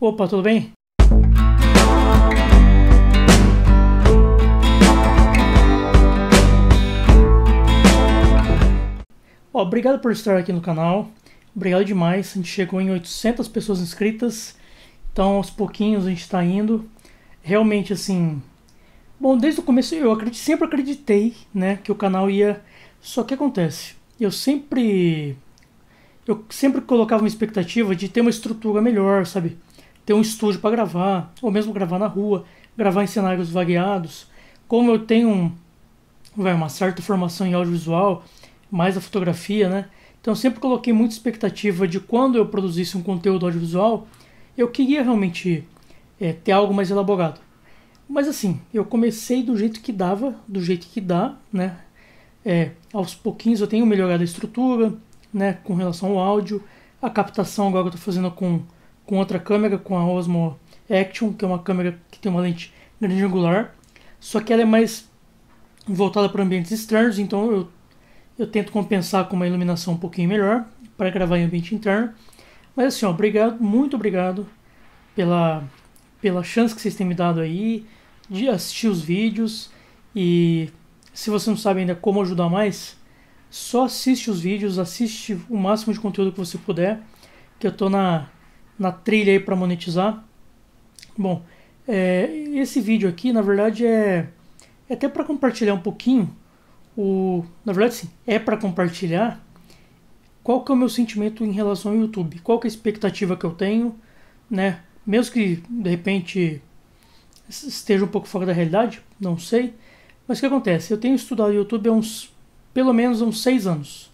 Opa, tudo bem? obrigado por estar aqui no canal. Obrigado demais. A gente chegou em 800 pessoas inscritas. Então, aos pouquinhos a gente está indo. Realmente, assim. Bom, desde o começo eu acredito, sempre acreditei, né, que o canal ia. Só que acontece, eu sempre eu sempre colocava uma expectativa de ter uma estrutura melhor, sabe? ter um estúdio para gravar, ou mesmo gravar na rua, gravar em cenários variados. Como eu tenho um, vai, uma certa formação em audiovisual, mais a fotografia, né? Então sempre coloquei muita expectativa de quando eu produzisse um conteúdo audiovisual, eu queria realmente é, ter algo mais elaborado. Mas assim, eu comecei do jeito que dava, do jeito que dá, né? É, aos pouquinhos eu tenho melhorado a estrutura, né, com relação ao áudio. A captação agora eu estou fazendo com com outra câmera, com a Osmo Action, que é uma câmera que tem uma lente grande angular, só que ela é mais voltada para ambientes externos, então eu, eu tento compensar com uma iluminação um pouquinho melhor para gravar em ambiente interno. Mas assim, ó, obrigado, muito obrigado pela, pela chance que vocês têm me dado aí de assistir os vídeos e se você não sabe ainda como ajudar mais, só assiste os vídeos, assiste o máximo de conteúdo que você puder, que eu tô na na trilha aí para monetizar. Bom, é, esse vídeo aqui, na verdade, é, é até para compartilhar um pouquinho. O, na verdade, sim, é para compartilhar qual que é o meu sentimento em relação ao YouTube, qual que é a expectativa que eu tenho, né? Mesmo que de repente esteja um pouco fora da realidade, não sei. Mas o que acontece? Eu tenho estudado YouTube há uns, pelo menos uns seis anos.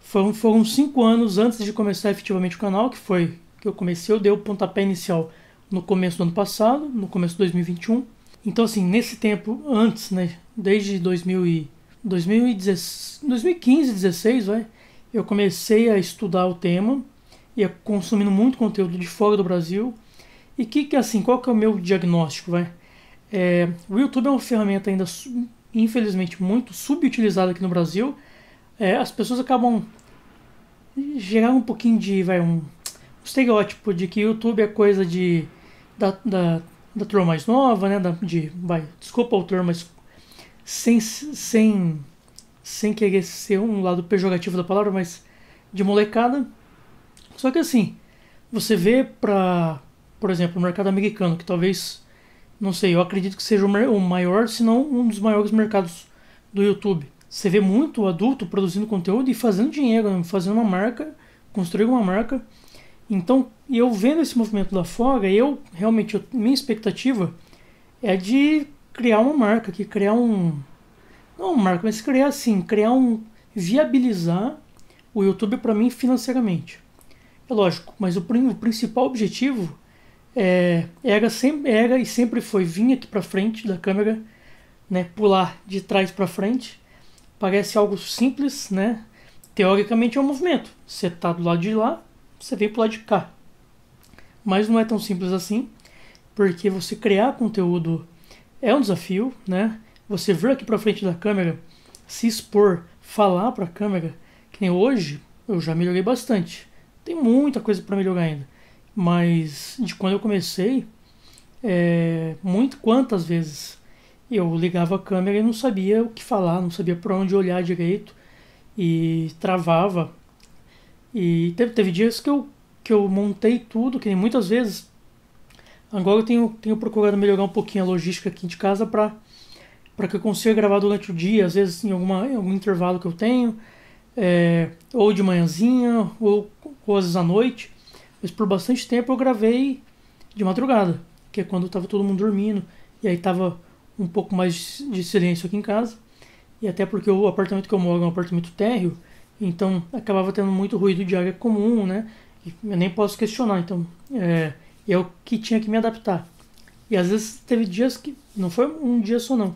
Foram, foram cinco anos antes de começar efetivamente o canal, que foi que eu comecei, eu dei o pontapé inicial no começo do ano passado, no começo de 2021. Então, assim, nesse tempo antes, né, desde 2000 e, 2015, 2016, vai, eu comecei a estudar o tema e consumindo muito conteúdo de fora do Brasil. E que, que assim, qual que é o meu diagnóstico, vai? É, o YouTube é uma ferramenta ainda, infelizmente, muito subutilizada aqui no Brasil. É, as pessoas acabam eh, gerar um pouquinho de, vai, um, estereótipo de que YouTube é coisa de da, da, da turma mais nova, né? Da, de, vai, desculpa o termo, mas sem, sem, sem querer ser um lado pejorativo da palavra, mas de molecada. Só que assim, você vê para, por exemplo, o mercado americano, que talvez, não sei, eu acredito que seja o maior, se não um dos maiores mercados do YouTube. Você vê muito adulto produzindo conteúdo e fazendo dinheiro, fazendo uma marca, construindo uma marca. Então, eu vendo esse movimento lá fora, eu realmente, eu, minha expectativa é de criar uma marca, que criar um. Não uma marca, mas criar assim, criar um. viabilizar o YouTube para mim financeiramente. É lógico, mas o, o principal objetivo é, era, sempre, era e sempre foi vir aqui para frente da câmera, né, pular de trás para frente. Parece algo simples, né? Teoricamente é um movimento. Você tá do lado de lá, você veio pro lado de cá. Mas não é tão simples assim, porque você criar conteúdo é um desafio, né? Você vir aqui para frente da câmera, se expor, falar para a câmera, que nem hoje, eu já melhorei bastante. Tem muita coisa para melhorar ainda. Mas de quando eu comecei, é, muito quantas vezes eu ligava a câmera e não sabia o que falar, não sabia para onde olhar direito e travava e teve, teve dias que eu, que eu montei tudo, que muitas vezes. Agora eu tenho, tenho procurado melhorar um pouquinho a logística aqui de casa para para que eu consiga gravar durante o dia, às vezes em, alguma, em algum intervalo que eu tenho, é, ou de manhãzinha, ou, ou às vezes à noite. Mas por bastante tempo eu gravei de madrugada, que é quando estava todo mundo dormindo, e aí estava um pouco mais de silêncio aqui em casa. E até porque o apartamento que eu moro é um apartamento térreo, então acabava tendo muito ruído de área comum, né? eu nem posso questionar, então é, eu é que tinha que me adaptar. E às vezes teve dias que não foi um dia só não.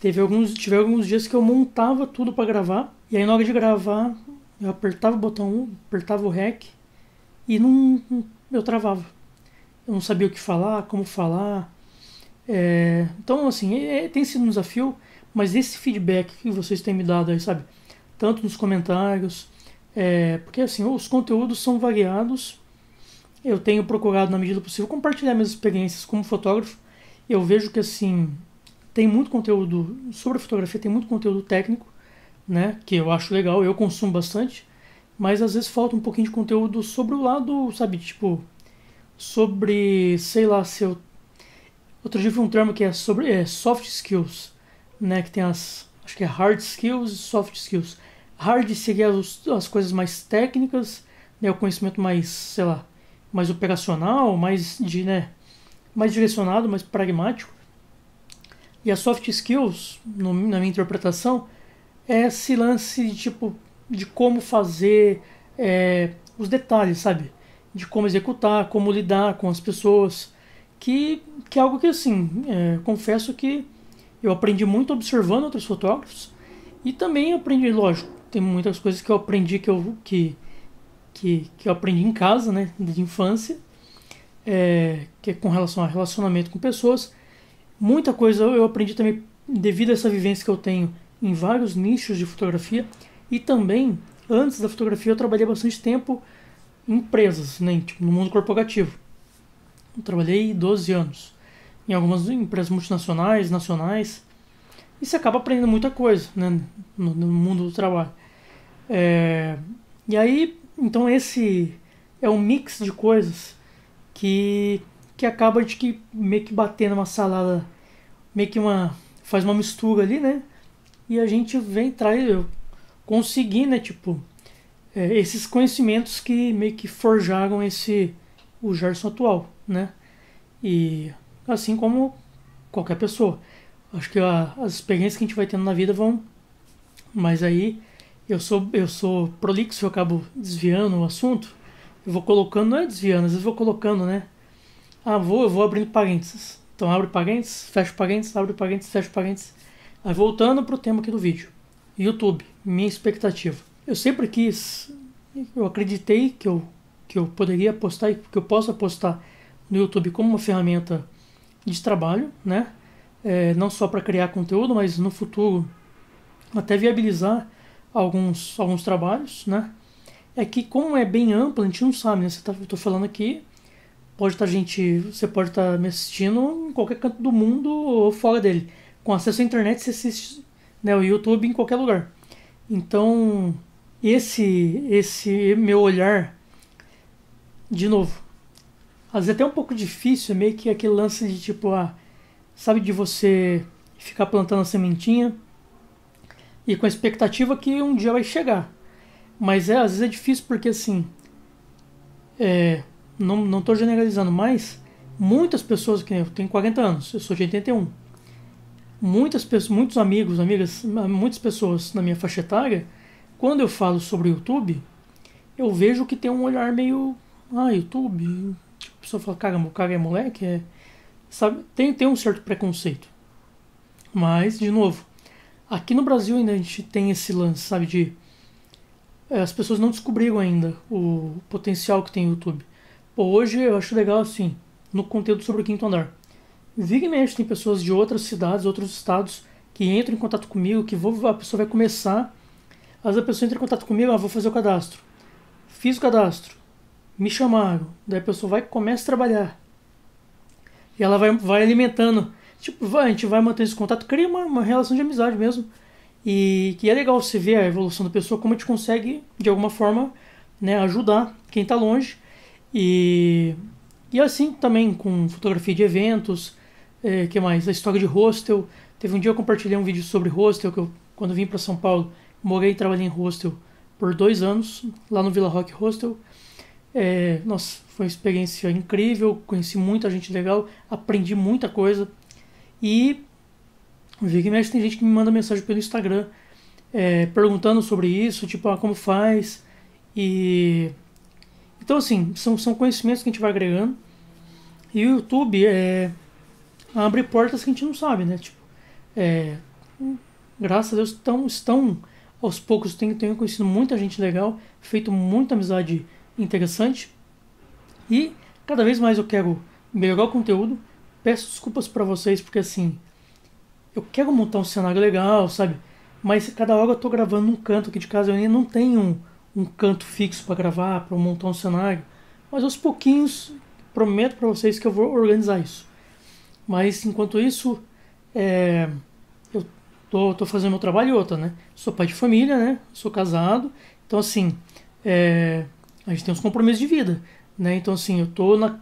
Teve alguns, tive alguns dias que eu montava tudo para gravar e aí na hora de gravar eu apertava o botão 1, apertava o REC e não, não eu travava. Eu não sabia o que falar, como falar. É, então assim é, tem sido um desafio, mas esse feedback que vocês têm me dado aí, sabe? tanto nos comentários, é, porque assim, os conteúdos são variados. Eu tenho procurado, na medida possível, compartilhar minhas experiências como fotógrafo. Eu vejo que assim, tem muito conteúdo sobre fotografia, tem muito conteúdo técnico, né, que eu acho legal, eu consumo bastante, mas às vezes falta um pouquinho de conteúdo sobre o lado, sabe, tipo, sobre, sei lá, se eu... Outro dia vi um termo que é sobre é, soft skills, né, que tem as acho que é hard skills e soft skills. Hard seria as, as coisas mais técnicas, né, o conhecimento mais, sei lá, mais operacional, mais de, né, mais direcionado, mais pragmático. E as soft skills, no, na minha interpretação, é esse lance de tipo de como fazer é, os detalhes, sabe? De como executar, como lidar com as pessoas, que, que é algo que assim, é, confesso que eu aprendi muito observando outros fotógrafos e também aprendi, lógico, tem muitas coisas que eu aprendi que eu, que, que, que eu aprendi em casa, né, de infância, é, que é com relação a relacionamento com pessoas. Muita coisa eu aprendi também devido a essa vivência que eu tenho em vários nichos de fotografia e também antes da fotografia eu trabalhei bastante tempo em empresas, né, tipo, no mundo corporativo. Eu trabalhei 12 anos em algumas empresas multinacionais, nacionais, e você acaba aprendendo muita coisa né, no, no mundo do trabalho. É, e aí, então esse é um mix de coisas que, que acaba de que meio que batendo uma salada, meio que uma faz uma mistura ali, né? E a gente vem traz conseguindo, né, tipo, é, esses conhecimentos que meio que forjaram esse o Gerson atual, né? E assim como qualquer pessoa. Acho que a, as experiências que a gente vai tendo na vida vão. Mas aí eu sou eu sou prolixo, eu acabo desviando o assunto. Eu vou colocando, não é desviando, às vezes vou colocando, né? Ah, vou, eu vou abrindo parênteses. Então abre parênteses, fecha parênteses, abre parênteses, fecha parênteses. Aí voltando pro tema aqui do vídeo. YouTube, minha expectativa. Eu sempre quis, eu acreditei que eu, que eu poderia apostar e que eu posso apostar no YouTube como uma ferramenta de trabalho, né? É, não só para criar conteúdo, mas no futuro até viabilizar alguns, alguns trabalhos, né? É que como é bem amplo, a gente não sabe, né? Você tá, eu tô falando aqui, pode estar tá gente, você pode estar tá me assistindo em qualquer canto do mundo ou fora dele. Com acesso à internet você assiste né, o YouTube em qualquer lugar. Então, esse esse meu olhar de novo às vezes é até um pouco difícil, é meio que aquele lance de tipo, ah, sabe, de você ficar plantando a sementinha e com a expectativa que um dia vai chegar. Mas é, às vezes é difícil porque assim, é, não, não tô generalizando, mas muitas pessoas, que eu tenho 40 anos, eu sou de 81, muitas pessoas, muitos amigos, amigas, muitas pessoas na minha faixa etária, quando eu falo sobre o YouTube, eu vejo que tem um olhar meio, ah, YouTube, Tipo, a pessoa fala, caramba, o cara é moleque, é... Sabe? Tem, tem um certo preconceito. Mas, de novo, aqui no Brasil ainda a gente tem esse lance, sabe, de... É, as pessoas não descobriram ainda o potencial que tem o YouTube. Pô, hoje eu acho legal, assim, no conteúdo sobre o Quinto Andar. Vira e mexe, tem pessoas de outras cidades, outros estados, que entram em contato comigo, que vou, a pessoa vai começar... Às vezes a pessoa entra em contato comigo, ah, vou fazer o cadastro. Fiz o cadastro me chamaram. Daí a pessoa vai começa a trabalhar. E ela vai, vai alimentando. Tipo, vai, a gente vai mantendo esse contato, cria uma, uma relação de amizade mesmo. E que é legal você ver a evolução da pessoa, como a gente consegue, de alguma forma, né, ajudar quem está longe. E, e assim também com fotografia de eventos, é, que mais? A história de hostel. Teve um dia eu compartilhei um vídeo sobre hostel, que eu, quando vim para São Paulo, morei e trabalhei em hostel por dois anos, lá no Vila Rock Hostel. É, nossa, foi uma experiência incrível, conheci muita gente legal, aprendi muita coisa. E vira e mexe, tem gente que me manda mensagem pelo Instagram é, perguntando sobre isso, tipo, ah, como faz. E. Então, assim, são, são conhecimentos que a gente vai agregando. E o YouTube é, abre portas que a gente não sabe, né? Tipo, é, graças a Deus estão, estão aos poucos, tenho, tenho conhecido muita gente legal, feito muita amizade interessante. E cada vez mais eu quero melhorar o conteúdo. Peço desculpas para vocês porque assim, eu quero montar um cenário legal, sabe? Mas cada hora eu tô gravando num canto aqui de casa, eu ainda não tenho um, um canto fixo para gravar, para montar um cenário. Mas aos pouquinhos, prometo para vocês que eu vou organizar isso. Mas enquanto isso, é, eu tô, tô fazendo meu trabalho outra, né? Sou pai de família, né? Sou casado. Então assim, é, a gente tem uns compromissos de vida, né? Então, assim, eu tô na...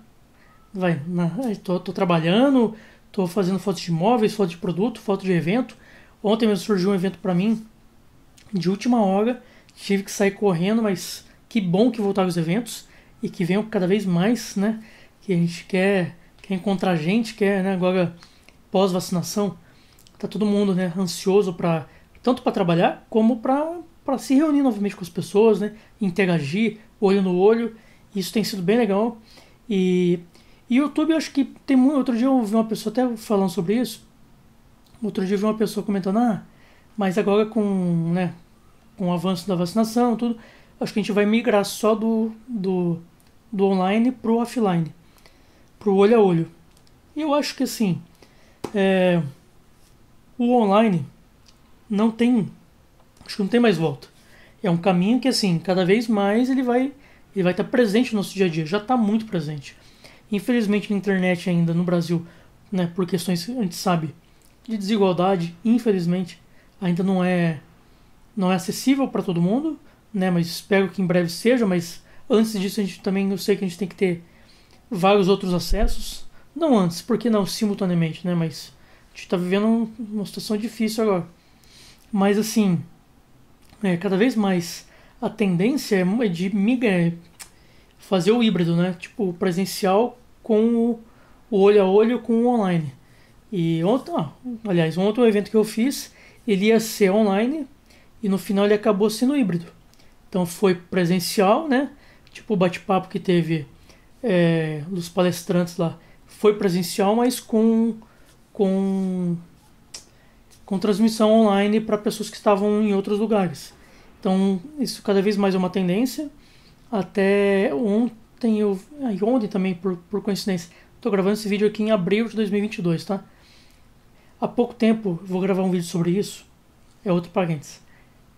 Vai, na, tô, tô trabalhando, tô fazendo fotos de imóveis, fotos de produto, fotos de evento. Ontem mesmo surgiu um evento para mim de última hora, tive que sair correndo, mas que bom que voltaram os eventos e que venham cada vez mais, né? Que a gente quer, quer encontrar gente, quer, né? Agora, pós-vacinação, tá todo mundo, né? Ansioso para tanto para trabalhar como para se reunir novamente com as pessoas, né? Interagir, olho no olho. Isso tem sido bem legal. E, e YouTube, eu acho que tem muito. Outro dia eu ouvi uma pessoa até falando sobre isso. Outro dia eu vi uma pessoa comentando: ah, mas agora com, né, com o avanço da vacinação, tudo, acho que a gente vai migrar só do, do, do online pro offline, pro olho a olho. E eu acho que assim, é, o online não tem, acho que não tem mais volta é um caminho que, assim, cada vez mais ele vai ele vai estar tá presente no nosso dia a dia, já está muito presente. Infelizmente, na internet ainda, no Brasil, né, por questões a gente sabe de desigualdade, infelizmente, ainda não é não é acessível para todo mundo, né, mas espero que em breve seja, mas antes disso a gente também eu sei que a gente tem que ter vários outros acessos, não antes, porque não simultaneamente, né, mas a gente está vivendo uma situação difícil agora. Mas assim, é, cada vez mais a tendência é de migra, é, fazer o híbrido, né? Tipo, o presencial com o olho a olho com o online. E ontem, ah, aliás, ontem o evento que eu fiz, ele ia ser online e no final ele acabou sendo híbrido. Então foi presencial, né? Tipo o bate-papo que teve é, dos palestrantes lá. Foi presencial, mas com, com com transmissão online para pessoas que estavam em outros lugares. Então, isso cada vez mais é uma tendência. Até ontem, eu, ah, e ontem também, por, por coincidência, estou gravando esse vídeo aqui em abril de 2022, tá? Há pouco tempo, vou gravar um vídeo sobre isso, é outro parênteses.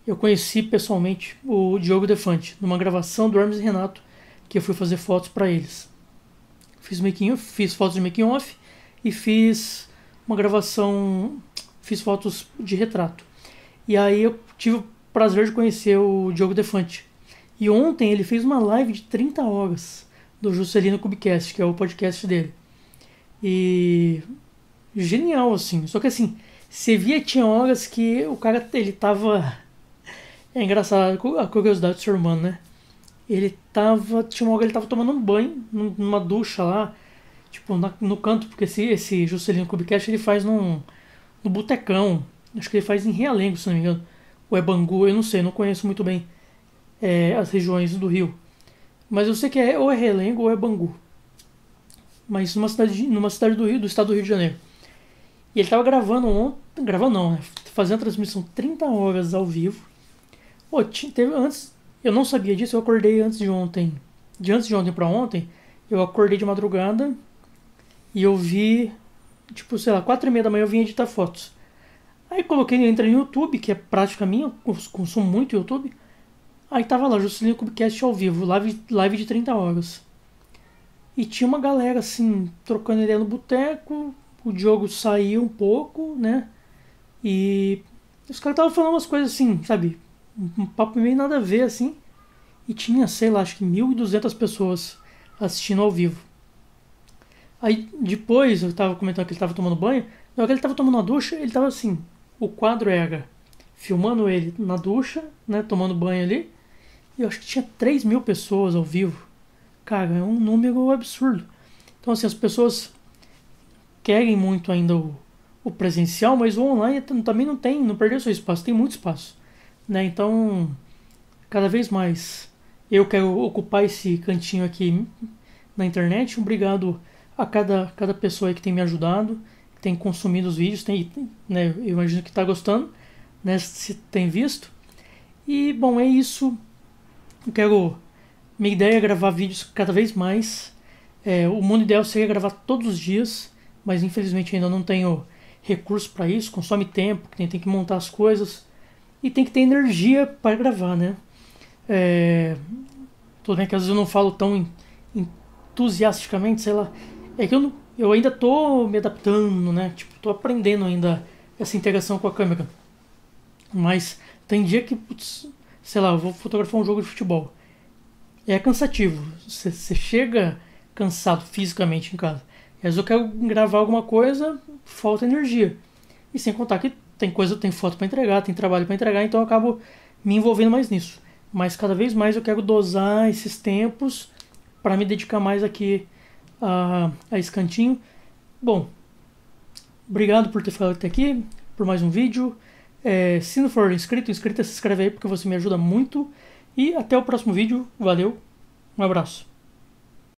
Eu conheci pessoalmente o Diogo Defante, numa gravação do Hermes e Renato, que eu fui fazer fotos para eles. Fiz, making, fiz fotos de making off e fiz uma gravação fiz fotos de retrato. E aí eu tive o prazer de conhecer o Diogo Defante. E ontem ele fez uma live de 30 horas do Juscelino Cubicast, que é o podcast dele. E genial assim. Só que assim, você via tinha horas que o cara ele tava é engraçado a curiosidade do ser humano, né? Ele tava, tinha uma hora ele tava tomando um banho numa ducha lá, tipo na, no canto, porque esse esse Juscelino Kubicast ele faz num no Botecão. Acho que ele faz em Realengo, se não me engano. Ou é Bangu, eu não sei, não conheço muito bem é, as regiões do Rio. Mas eu sei que é ou é Realengo ou é Bangu. Mas numa cidade, numa cidade do Rio, do estado do Rio de Janeiro. E ele estava gravando ontem. Gravando não, né? Fazendo a transmissão 30 horas ao vivo. Pô, teve antes. Eu não sabia disso, eu acordei antes de ontem. De antes de ontem para ontem, eu acordei de madrugada e eu vi tipo, sei lá, quatro e meia da manhã eu vim editar fotos. Aí coloquei, entrei no YouTube, que é prática minha, eu consumo muito YouTube. Aí tava lá, Juscelino Cubecast ao vivo, live, live de 30 horas. E tinha uma galera, assim, trocando ideia no boteco, o Diogo saiu um pouco, né? E os caras estavam falando umas coisas assim, sabe? Um papo meio nada a ver, assim. E tinha, sei lá, acho que 1.200 pessoas assistindo ao vivo. Aí depois, eu tava comentando que ele tava tomando banho, na hora que ele tava tomando uma ducha, ele tava assim, o quadro era é filmando ele na ducha, né, tomando banho ali, e eu acho que tinha 3 mil pessoas ao vivo. Cara, é um número absurdo. Então assim, as pessoas querem muito ainda o, o presencial, mas o online também não tem, não perdeu seu espaço, tem muito espaço. Né? Então, cada vez mais eu quero ocupar esse cantinho aqui na internet. Obrigado a cada, cada pessoa que tem me ajudado, que tem consumido os vídeos, tem, né, eu imagino que está gostando, né, se tem visto. E bom, é isso. Eu quero. Minha ideia é gravar vídeos cada vez mais. É, o mundo ideal seria gravar todos os dias, mas infelizmente ainda não tenho recurso para isso. Consome tempo, tem, tem que montar as coisas e tem que ter energia para gravar, né? É, tudo bem que às vezes eu não falo tão entusiasticamente, sei lá, é que eu, eu ainda tô me adaptando, né? Tipo, tô aprendendo ainda essa integração com a câmera. Mas tem dia que, putz, sei lá, eu vou fotografar um jogo de futebol. É cansativo. Você chega cansado fisicamente em casa. Às vezes eu quero gravar alguma coisa, falta energia. E sem contar que tem coisa, tem foto para entregar, tem trabalho para entregar, então eu acabo me envolvendo mais nisso. Mas cada vez mais eu quero dosar esses tempos para me dedicar mais aqui a, a esse cantinho. Bom, obrigado por ter ficado até aqui, por mais um vídeo. É, se não for inscrito, inscrita, se inscreve aí porque você me ajuda muito. E até o próximo vídeo. Valeu, um abraço.